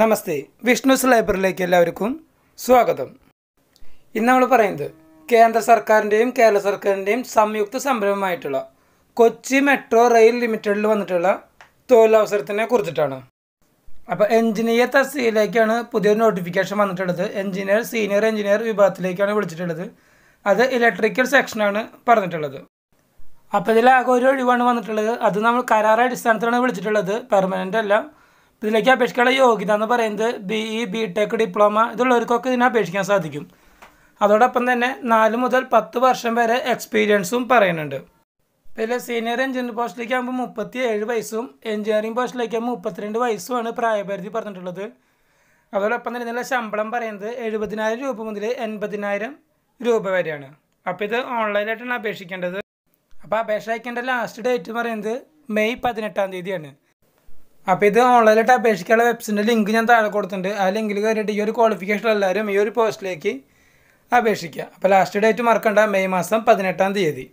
നമസ്തേ വിഷ്ണുസ് ലൈബ്രറിയിലേക്ക് എല്ലാവർക്കും സ്വാഗതം ഇന്ന് നമ്മൾ പറയുന്നത് കേന്ദ്ര സർക്കാരിൻ്റെയും കേരള സർക്കാരിൻ്റെയും സംയുക്ത സംരംഭമായിട്ടുള്ള കൊച്ചി മെട്രോ റെയിൽ ലിമിറ്റഡിൽ വന്നിട്ടുള്ള തൊഴിലവസരത്തിനെ കുറിച്ചിട്ടാണ് അപ്പോൾ എഞ്ചിനീയർ തസ്തിയിലേക്കാണ് പുതിയൊരു നോട്ടിഫിക്കേഷൻ വന്നിട്ടുള്ളത് എഞ്ചിനീയർ സീനിയർ എഞ്ചിനീയർ വിഭാഗത്തിലേക്കാണ് വിളിച്ചിട്ടുള്ളത് അത് ഇലക്ട്രിക്കൽ സെക്ഷനാണ് പറഞ്ഞിട്ടുള്ളത് അപ്പോൾ ഇതിലാകെ ഒരു ഒഴിവാണ് വന്നിട്ടുള്ളത് അത് നമ്മൾ കരാറടിസ്ഥാനത്തിലാണ് വിളിച്ചിട്ടുള്ളത് പെർമനൻ്റ് അല്ല ഇതിലേക്ക് അപേക്ഷിക്കാനുള്ള യോഗ്യത എന്ന് പറയുന്നത് B E B tech diploma ഇതുള്ളവർക്കൊക്കെ ഇതിനെ അപേക്ഷിക്കാൻ സാധിക്കും അതോടൊപ്പം തന്നെ നാല് മുതൽ പത്ത് വർഷം വരെ എക്സ്പീരിയൻസും പറയുന്നുണ്ട് പിന്നെ സീനിയർ എഞ്ചിനീയർ പോസ്റ്റിലേക്ക് ആകുമ്പോൾ മുപ്പത്തി ഏഴ് വയസ്സും എഞ്ചിനീയറിംഗ് പോസ്റ്റിലേക്ക് ആകുമ്പോൾ മുപ്പത്തിരണ്ട് വയസ്സുമാണ് പ്രായപരിധി പറഞ്ഞിട്ടുള്ളത് അതോടൊപ്പം തന്നെ ഇതിനുള്ള ശമ്പളം പറയുന്നത് എഴുപതിനായിരം രൂപ മുതൽ എൺപതിനായിരം രൂപ വരെയാണ് അപ്പോൾ ഇത് ഓൺലൈനായിട്ടാണ് അപേക്ഷിക്കേണ്ടത് അപ്പോൾ അപേക്ഷ അയക്കേണ്ട ലാസ്റ്റ് ഡേറ്റ് പറയുന്നത് മെയ് പതിനെട്ടാം തീയതിയാണ് അപ്പോൾ ഇത് ഓൺലൈനായിട്ട് അപേക്ഷിക്കാനുള്ള വെബ്സൈറ്റിൻ്റെ ലിങ്ക് ഞാൻ താഴെ കൊടുത്തിട്ടുണ്ട് ആ ലിങ്കിൽ കയറിയിട്ട് ഈ ഒരു ക്വാളിഫിക്കേഷൻ എല്ലാവരും ഈ ഒരു പോസ്റ്റിലേക്ക് അപേക്ഷിക്കുക അപ്പോൾ ലാസ്റ്റ് ഡേറ്റ് മറക്കണ്ട മെയ് മാസം പതിനെട്ടാം തീയതി